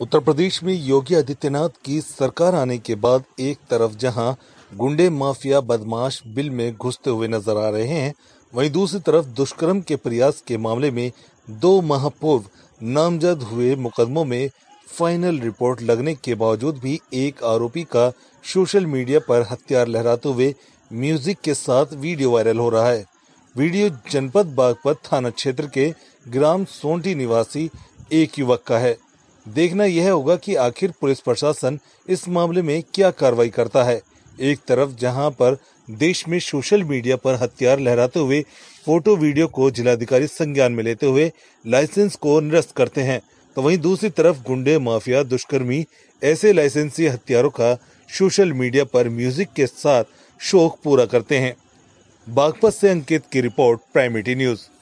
उत्तर प्रदेश में योगी आदित्यनाथ की सरकार आने के बाद एक तरफ जहां गुंडे माफिया बदमाश बिल में घुसते हुए नजर आ रहे हैं वहीं दूसरी तरफ दुष्कर्म के प्रयास के मामले में दो माह पूर्व नामजद हुए मुकदमों में फाइनल रिपोर्ट लगने के बावजूद भी एक आरोपी का सोशल मीडिया पर हथियार लहराते हुए म्यूजिक के साथ वीडियो वायरल हो रहा है वीडियो जनपद बागपत थाना क्षेत्र के ग्राम सोंटी निवासी एक युवक का है देखना यह होगा कि आखिर पुलिस प्रशासन इस मामले में क्या कार्रवाई करता है एक तरफ जहां पर देश में सोशल मीडिया पर हथियार लहराते हुए फोटो वीडियो को जिलाधिकारी संज्ञान में लेते हुए लाइसेंस को निरस्त करते हैं तो वहीं दूसरी तरफ गुंडे माफिया दुष्कर्मी ऐसे लाइसेंसी हथियारों का सोशल मीडिया पर म्यूजिक के साथ शोक पूरा करते हैं बागपत से अंकित की रिपोर्ट प्राइमिटी न्यूज़